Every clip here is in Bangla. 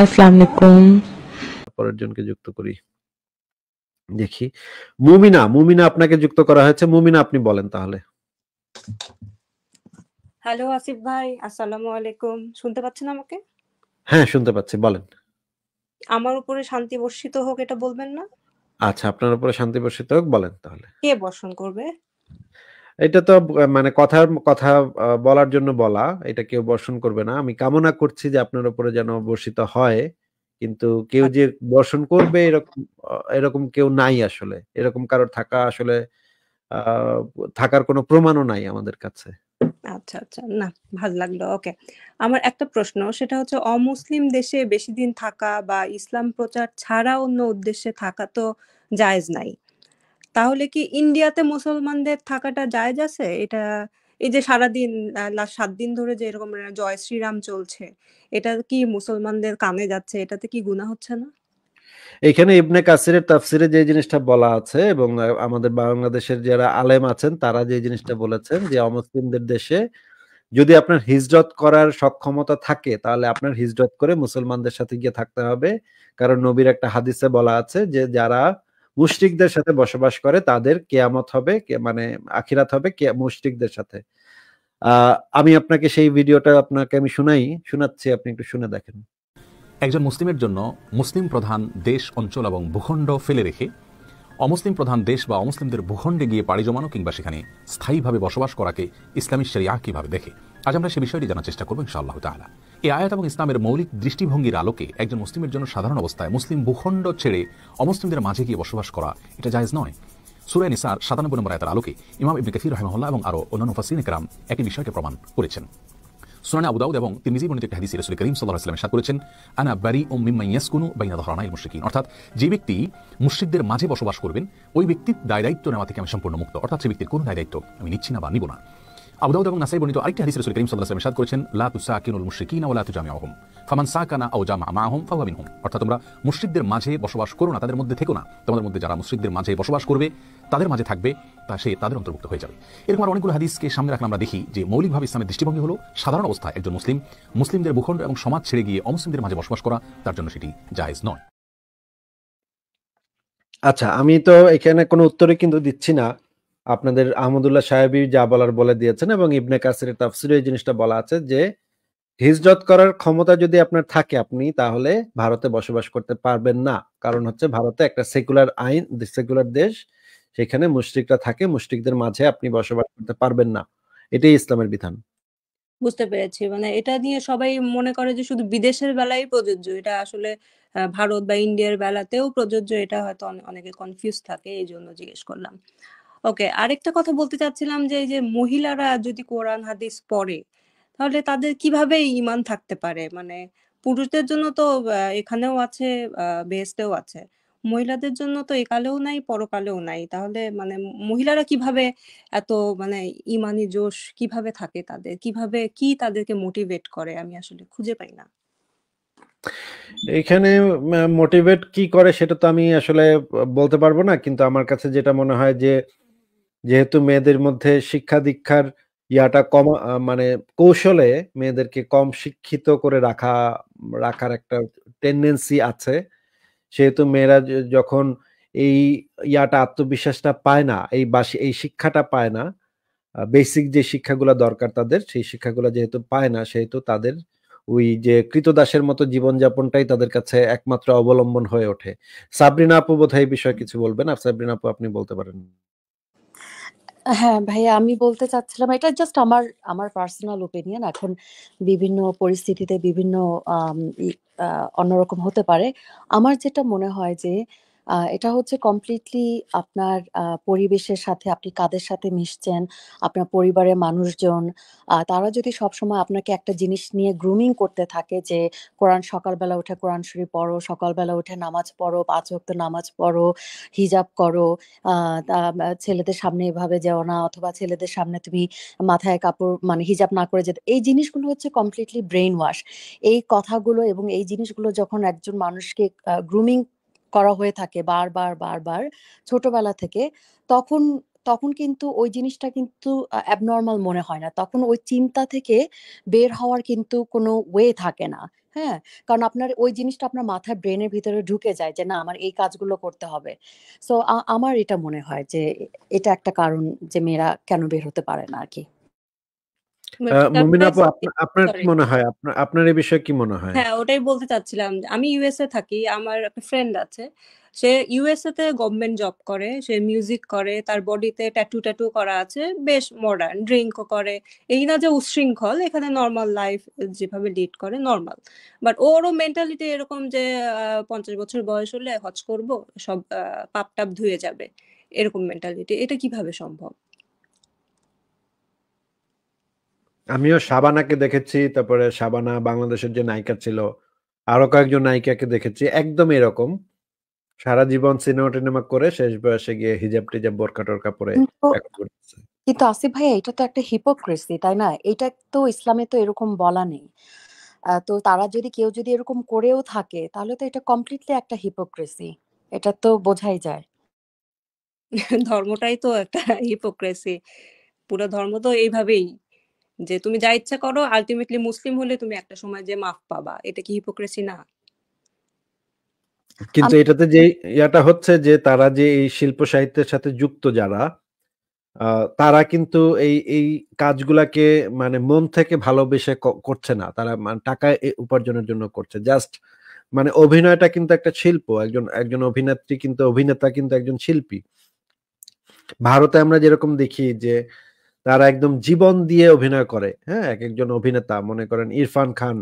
আসসালামু পরের জনকে যুক্ত করি দেখি মুমিনা মুমিনা আপনাকে যুক্ত করা হয়েছে মুমিনা আপনি বলেন তাহলে হ্যালো আসিফ ভাই আসসালামু আলাইকুম শুনতে পাচ্ছেন আমাকে হ্যাঁ শুনতে পাচ্ছি বলেন আমার উপরে শান্তি বর্ষিত হোক এটা বলবেন না আচ্ছা আপনার উপরে শান্তি বর্ষিত হোক বলেন তাহলে কে বর্ষণ করবে এটা তো মানে কথার কথা বলার জন্য বলা এটা কেউ বর্ষণ করবে না আমি কামনা করছি যে আপনার উপরে যেন বর্ষিত হয় কিন্তু কেউ যে আচ্ছা। বর্ষণ করবে এরকম এরকম কেউ নাই আসলে এরকম কারোর থাকা আসলে থাকার কোনো প্রমাণও নাই আমাদের কাছে আচ্ছা আচ্ছা না ভালো লাগলো ওকে আমার একটা প্রশ্ন সেটা হচ্ছে অমুসলিম দেশে বেশি দিন থাকা বা ইসলাম প্রচার ছাড়া অন্য উদ্দেশ্যে থাকা তো জায়েজ নাই তাহলে কি ইন্ডিয়াতে মুসলমানদের থাকাটা যায় আছে এটা এই যে সারাদিন সাত দিন ধরে যে এরকম মানে জয় শ্রীরাম চলছে এটা কি মুসলমানদের কানে যাচ্ছে এটাতে কি গুণা হচ্ছে না এখানে ইবনে কাসিরের তাফসিরে যে জিনিসটা বলা আছে এবং আমাদের বাংলাদেশের যারা আলেম আছেন তারা যে জিনিসটা বলেছেন যে অমুসলিমদের দেশে যদি আপনার হিজরত করার সক্ষমতা থাকে তাহলে আপনার হিজরত করে মুসলমানদের সাথে গিয়ে থাকতে হবে কারণ নবীর একটা হাদিসে বলা আছে যে যারা মুশরিকদের সাথে বসবাস করে তাদের কেয়ামত হবে মানে আখিরাত হবে মুশরিকদের সাথে আমি আপনাকে সেই ভিডিওটা আপনাকে আমি শুনাই শোনাচ্ছি আপনি একটু শুনে দেখেন একজন মুসলিমের জন্য মুসলিম প্রধান দেশ অঞ্চল এবং ভূখণ্ড ফেলে রেখে অমুসলিম প্রধান দেশ বা অমুসলিমদের ভূখণ্ডে গিয়ে পাড়ি জমানো কিংবা সেখানে স্থায়ীভাবে বসবাস করাকে ইসলামী শরিয়া কীভাবে দেখে আজ আমরা সে বিষয়টি জানার চেষ্টা করবো ইনশাআল্লাহ তাহলা এই আয়াত এবং ইসলামের মৌলিক দৃষ্টিভঙ্গির আলোকে একজন মুসলিমের জন্য সাধারণ অবস্থায় মুসলিম ভূখণ্ড ছেড়ে অমুসলিমদের মাঝে গিয়ে বসবাস করা এটা জায়জ নয় সুরায় নিসার সাতানব্বই নম্বর আয়তার আলোকে ইমাম ইবনে কাসির রহমহল্লা এবং আরও অন্যান্য ফাসিন একরাম একই বিষয়কে প্রমাণ করেছেন সুনানে আবুদাউদ এবং তিনি বর্ণিত একটি হাদিস রসুল করিম সাল্লাহ ইসলাম সাদ করেছেন আনা বারি ও মিম্মাইয়াসকুনু বাইনা ধরানা ইল মুশরিকিন অর্থাৎ যে ব্যক্তি মুশ্রিকদের মাঝে বসবাস করবেন ওই ব্যক্তির দায় দায়িত্ব নেওয়া থেকে আমি সম্পূর্ণ মুক্ত অর্থাৎ সে ব্যক্তির কোনো দায় দায়িত্ব আমি নিচ্ছি না বা নিব না নাসাই বর্ণিত আরেকটি হাদিস রসুল করিম সাল্লাহ করেছেন লা ওয়া লা ফামান সাকানা আও জামা মাহুম মিনহুম অর্থাৎ তোমরা মুশরিকদের মাঝে বসবাস করো না তাদের মধ্যে থেকো না তোমাদের মধ্যে যারা মুশরিকদের মাঝে বসবাস করবে তাদের মাঝে থাকবে তা সে তাদের অন্তর্ভুক্ত হয়ে যাবে এরকম আর অনেকগুলো হাদিসকে সামনে রাখলে আমরা দেখি যে মৌলিকভাবে ইসলামের দৃষ্টিভঙ্গি হলো সাধারণ অবস্থায় একজন মুসলিম মুসলিমদের ভূখণ্ড এবং সমাজ ছেড়ে গিয়ে অমুসলিমদের মাঝে বসবাস করা তার জন্য সেটি জায়েজ নয় আচ্ছা আমি তো এখানে কোনো উত্তরে কিন্তু দিচ্ছি না আপনাদের আহমদুল্লাহ সাহেবই যা বলার বলে দিয়েছেন এবং ইবনে কাসির তাফসির এই জিনিসটা বলা আছে যে হিজরত করার ক্ষমতা যদি আপনার থাকে আপনি তাহলে ভারতে বসবাস করতে পারবেন না কারণ হচ্ছে ভারতে একটা সেকুলার আইন সেকুলার দেশ সেখানে মুশরিকরা থাকে মুশরিকদের মাঝে আপনি বসবাস করতে পারবেন না এটাই ইসলামের বিধান বুঝতে পেরেছি মানে এটা নিয়ে সবাই মনে করে যে শুধু বিদেশের বেলায় প্রযোজ্য এটা আসলে ভারত বা ইন্ডিয়ার বেলাতেও প্রযোজ্য এটা হয়তো অনেকে কনফিউজ থাকে এই জন্য জিজ্ঞেস করলাম ওকে আরেকটা কথা বলতে চাচ্ছিলাম যে এই যে মহিলারা যদি কোরআন হাদিস পড়ে তাহলে তাদের কিভাবে ইমান থাকতে পারে মানে পুরুষদের জন্য তো এখানেও আছে বেহেস্তেও আছে মহিলাদের জন্য তো একালেও নাই পরকালেও নাই তাহলে মানে মহিলারা কিভাবে এত মানে ইমানি জোশ কিভাবে থাকে তাদের কিভাবে কি তাদেরকে মোটিভেট করে আমি আসলে খুঁজে পাই না এখানে মোটিভেট কি করে সেটা তো আমি আসলে বলতে পারবো না কিন্তু আমার কাছে যেটা মনে হয় যে যেহেতু মেয়েদের মধ্যে শিক্ষা দীক্ষার ইয়াটা কম মানে কৌশলে মেয়েদেরকে কম শিক্ষিত করে রাখা রাখার একটা টেন্ডেন্সি আছে। সেহেতু মেয়েরা যখন এই ইয়াটা আত্মবিশ্বাসটা পায় না, এই বাসি এই শিক্ষাটা পায় না। বেসিক যে শিক্ষাগুলো দরকার তাদের, সেই শিক্ষাগুলো যেহেতু পায় না, সেহেতু তাদের ওই যে কৃতদাসের মতো জীবনযাপনটাই তাদের কাছে একমাত্র অবলম্বন হয়ে ওঠে। সাবরিনা আপু বোধহয় এই বিষয়ে কিছু বলবেন। আর সাবরিনা আপু আপনি বলতে পারেন। হ্যাঁ ভাইয়া আমি বলতে চাচ্ছিলাম এটা জাস্ট আমার আমার পার্সোনাল ওপিনিয়ন এখন বিভিন্ন পরিস্থিতিতে বিভিন্ন অন্যরকম হতে পারে আমার যেটা মনে হয় যে এটা হচ্ছে কমপ্লিটলি আপনার পরিবেশের সাথে আপনি কাদের সাথে মিশছেন আপনার পরিবারের মানুষজন তারা যদি সবসময় আপনাকে একটা জিনিস নিয়ে গ্রুমিং করতে থাকে যে কোরআন সকালবেলা উঠে কোরআন শরীফ পড়ো সকালবেলা উঠে নামাজ পড়ো পাঁচ ওয়াক্ত নামাজ পড়ো হিজাব করো ছেলেদের সামনে এভাবে যেও না অথবা ছেলেদের সামনে তুমি মাথায় কাপড় মানে হিজাব না করে যেতে এই জিনিসগুলো হচ্ছে কমপ্লিটলি ব্রেন ওয়াশ এই কথাগুলো এবং এই জিনিসগুলো যখন একজন মানুষকে গ্রুমিং করা হয়ে থাকে বারবার বারবার ছোটবেলা থেকে তখন তখন কিন্তু ওই জিনিসটা কিন্তু অ্যাবনর্মাল মনে হয় না তখন ওই চিন্তা থেকে বের হওয়ার কিন্তু কোনো ওয়ে থাকে না হ্যাঁ কারণ আপনার ওই জিনিসটা আপনার মাথায় ব্রেনের ভিতরে ঢুকে যায় যে না আমার এই কাজগুলো করতে হবে সো আমার এটা মনে হয় যে এটা একটা কারণ যে মেয়েরা কেন বের হতে পারে না আর কি মানে মুমিন আপু আপনার কি মনে হয় আপনার এই বিষয়ে কি মনে হয় হ্যাঁ ওটাই বলতে চাচ্ছিলাম আমি ইউএসএ থাকি আমার একটা ফ্রেন্ড আছে সে ইউএসএ তে গভর্নমেন্ট জব করে সে মিউজিক করে তার বডিতে ট্যাটু ট্যাটু করা আছে বেশ মডার্ন ড্রিঙ্কও করে এই না যে উশৃঙ্খল এখানে নর্মাল লাইফ যেভাবে লিড করে নর্মাল বাট ওরও মেন্টালিটি এরকম যে পঞ্চাশ বছর বয়স হলে হজ করব সব পাপ টাপ ধুয়ে যাবে এরকম মেন্টালিটি এটা কিভাবে সম্ভব আমিও শাবানাকে দেখেছি তারপরে শাবানা বাংলাদেশের যে নায়িকা ছিল আরো কয়েকজন নায়িকাকে দেখেছি একদম এরকম সারা জীবন সিনেমা টিনেমা করে শেষ বয়সে গিয়ে হিজাব টিজাব বোরকা টোরকা পরে কিন্তু আসিফ ভাইয়া এটা তো একটা হিপোক্রেসি তাই না এটা তো ইসলামে তো এরকম বলা নেই তো তারা যদি কেউ যদি এরকম করেও থাকে তাহলে তো এটা কমপ্লিটলি একটা হিপোক্রেসি এটা তো বোঝাই যায় ধর্মটাই তো একটা হিপোক্রেসি পুরো ধর্ম তো এইভাবেই যে তুমি যা ইচ্ছা করো আলটিমেটলি মুসলিম হলে তুমি একটা সময় যে মাফ পাবা এটা কি হিপোক্রেসি না কিন্তু এটাতে যে ইয়াটা হচ্ছে যে তারা যে এই শিল্প সাহিত্যের সাথে যুক্ত যারা তারা কিন্তু এই এই কাজগুলাকে মানে মন থেকে ভালোবেসে করছে না তারা মানে টাকা উপার্জনের জন্য করছে জাস্ট মানে অভিনয়টা কিন্তু একটা শিল্প একজন একজন অভিনেত্রী কিন্তু অভিনেতা কিন্তু একজন শিল্পী ভারতে আমরা যেরকম দেখি যে আহ তারা একদম জীবন দিয়ে অভিনয় করে হ্যাঁ এক একজন অভিনেতা মনে করেন ইরফান খান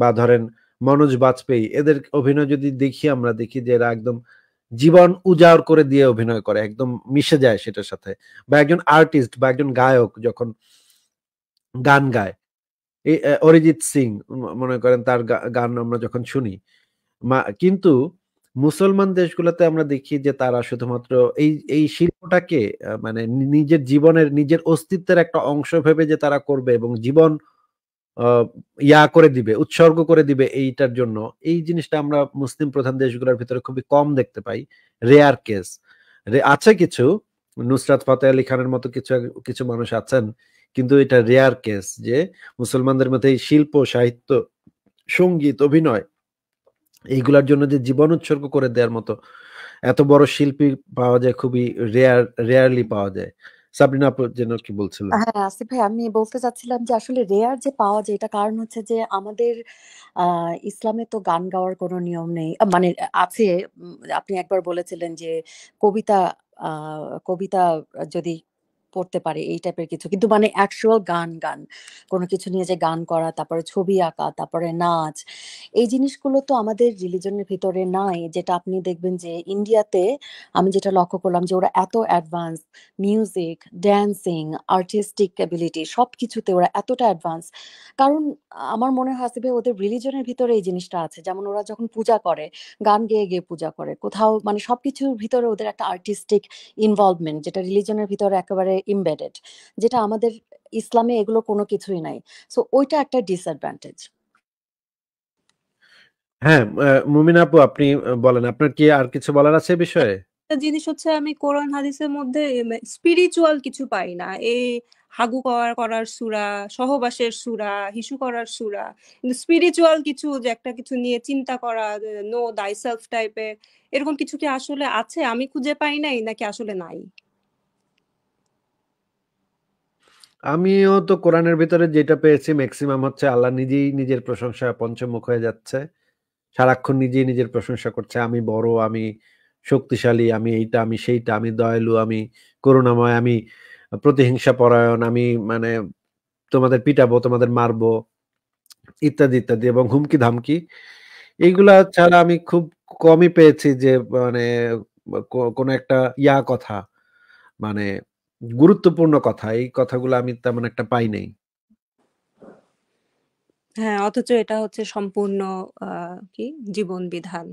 বা ধরেন মনোজ বাজপেয়ী এদের অভিনয় যদি দেখি আমরা দেখি যে এরা একদম জীবন উজাড় করে দিয়ে অভিনয় করে একদম মিশে যায় সেটার সাথে বা একজন আর্টিস্ট বা একজন গায়ক যখন গান গায় অরিজিৎ সিং মনে করেন তার গান আমরা যখন শুনি কিন্তু মুসলমান দেশগুলোতে আমরা দেখি যে তারা শুধুমাত্র এই এই শিল্পটাকে মানে নিজের জীবনের নিজের অস্তিত্বের একটা অংশ ভেবে যে তারা করবে এবং জীবন ইয়া করে দিবে উৎসর্গ করে দিবে এইটার জন্য এই জিনিসটা আমরা মুসলিম প্রধান দেশগুলোর ভিতরে খুবই কম দেখতে পাই রেয়ার কেস আছে কিছু নুসরাত ফতে আলী খানের মতো কিছু কিছু মানুষ আছেন কিন্তু এটা রেয়ার কেস যে মুসলমানদের মধ্যে এই শিল্প সাহিত্য সঙ্গীত অভিনয় এইগুলার জন্য যে জীবন উৎসর্গ করে দেওয়ার মতো এত বড় শিল্পী পাওয়া যায় খুবই রেয়ার রেয়ারলি পাওয়া যায় সাবরিনা আপু যেন কি বলছিলেন হ্যাঁ আসিফ ভাই আমি বলতে চাচ্ছিলাম যে আসলে রেয়ার যে পাওয়া যায় এটা কারণ হচ্ছে যে আমাদের ইসলামে তো গান গাওয়ার কোনো নিয়ম নেই মানে আছে আপনি একবার বলেছিলেন যে কবিতা কবিতা যদি করতে পারে এই টাইপের কিছু কিন্তু মানে অ্যাকচুয়াল গান গান কোনো কিছু নিয়ে যে গান করা তারপরে ছবি আঁকা তারপরে নাচ এই জিনিসগুলো তো আমাদের রিলিজনের ভিতরে নাই যেটা আপনি দেখবেন যে ইন্ডিয়াতে আমি যেটা লক্ষ্য করলাম যে ওরা এত advance music dancing artistic ability সব কিছুতে ওরা এতটা অ্যাডভান্স কারণ আমার মনে হয় ওদের রিলিজনের ভিতরে এই জিনিসটা আছে যেমন ওরা যখন পূজা করে গান গেয়ে গিয়ে পূজা করে কোথাও মানে সবকিছুর ভিতরে ওদের একটা আর্টিস্টিক ইনভলভমেন্ট যেটা রিলিজনের ভিতরে একেবারে ইমবেডেড যেটা আমাদের ইসলামে এগুলো কোনো কিছুই নাই সো ওইটা একটা ডিসঅ্যাডভান্টেজ হ্যাঁ মুমিন আপু আপনি বলেন আপনার কি আর কিছু বলার আছে বিষয়ে জিনিস হচ্ছে আমি কোরআন হাদিসের মধ্যে স্পিরিচুয়াল কিছু পাই না এই হাগু করার করার সুরা সহবাসের সুরা হিসু করার সুরা স্পিরিচুয়াল কিছু যে একটা কিছু নিয়ে চিন্তা করা নো দাই সেলফ টাইপের এরকম কিছু কি আসলে আছে আমি খুঁজে পাই নাই নাকি আসলে নাই আমিও তো কোরআনের ভিতরে যেটা পেয়েছি ম্যাক্সিমাম হচ্ছে আল্লাহ নিজেই নিজের প্রশংসা পঞ্চমুখ হয়ে যাচ্ছে সারাক্ষণ নিজেই নিজের প্রশংসা করছে আমি বড় আমি শক্তিশালী আমি এইটা আমি সেইটা আমি দয়ালু আমি করুণাময় আমি প্রতিহিংসা পরায়ণ আমি মানে তোমাদের পিটাবো তোমাদের মারবো ইত্যাদি ইত্যাদি এবং হুমকি ধামকি এইগুলা ছাড়া আমি খুব কমই পেয়েছি যে মানে কোনো একটা ইয়া কথা মানে গুরুত্বপূর্ণ কথা এই কথাগুলো আমি তেমন একটা পাই নাই হ্যাঁ অথচ এটা হচ্ছে সম্পূর্ণ কি জীবন বিধান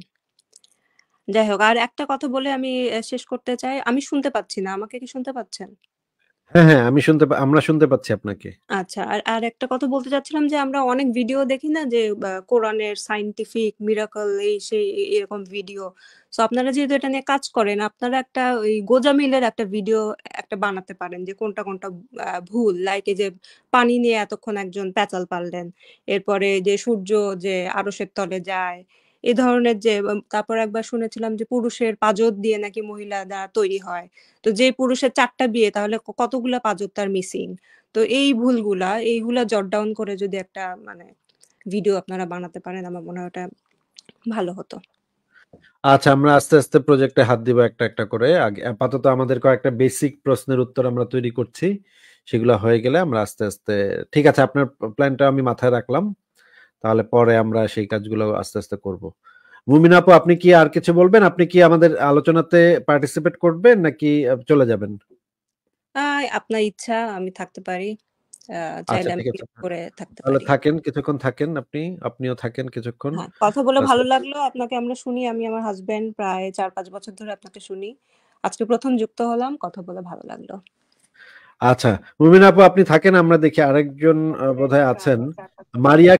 যাই হোক আর একটা কথা বলে আমি শেষ করতে চাই আমি শুনতে পাচ্ছি না আমাকে কি শুনতে পাচ্ছেন হ্যাঁ, হ্যাঁ, আমি শুনতে আমরা শুনতে পাচ্ছি আপনাকে। আচ্ছা, আর আর একটা কথা বলতে চাচ্ছিলাম যে আমরা অনেক ভিডিও দেখি না যে কোরআনের সাইন্টিফিক মিরাকল এই সেই এরকম ভিডিও। তো আপনারা যেহেতু এটা নিয়ে কাজ করেন, আপনারা একটা ওই গোজামিলের একটা ভিডিও একটা বানাতে পারেন যে কোনটা, কোনটা ভুল। লাইক এই যে পানি নিয়ে এতক্ষণ একজন প্যাচাল পারলেন। এরপরে যে সূর্য যে আরশের তলে যায়। এ ধরনের যে তারপর একবার শুনেছিলাম যে পুরুষের পাজত দিয়ে নাকি মহিলা দ্বারা তৈরি হয় তো যে পুরুষের চারটা বিয়ে তাহলে কতগুলা পাজত তার মিসিং তো এই ভুলগুলা এইগুলা জট ডাউন করে যদি একটা মানে ভিডিও আপনারা বানাতে পারেন আমার মনে হয় ওটা ভালো হতো আচ্ছা আমরা আস্তে আস্তে প্রজেক্টে হাত দিব একটা একটা করে আগে আপাতত আমাদের কয়েকটা বেসিক প্রশ্নের উত্তর আমরা তৈরি করছি সেগুলো হয়ে গেলে আমরা আস্তে আস্তে ঠিক আছে আপনার প্ল্যানটা আমি মাথায় রাখলাম তাহলে পরে আমরা সেই কাজগুলো আস্তে আস্তে করব মুমিন আপু আপনি কি আর কিছু বলবেন আপনি কি আমাদের আলোচনাতে পার্টিসিপেট করবেন নাকি চলে যাবেন আপনার ইচ্ছা আমি থাকতে আচ্ছা, পারি থাকেন কিছুক্ষণ থাকেন আপনি আপনিও থাকেন কিছুক্ষণ হ্যাঁ, কথা বলে ভালো লাগলো আপনাকে আমরা শুনি আমি আমার হাজবেন্ড প্রায় চার পাঁচ বছর ধরে আপনাকে শুনি আজকে প্রথম যুক্ত হলাম কথা বলে ভালো লাগলো আচ্ছা মুমিন আপু আপনি থাকেন আমরা দেখি আরেকজন বোধহয় আছেন আচ্ছা, আচ্ছা। মারিয়া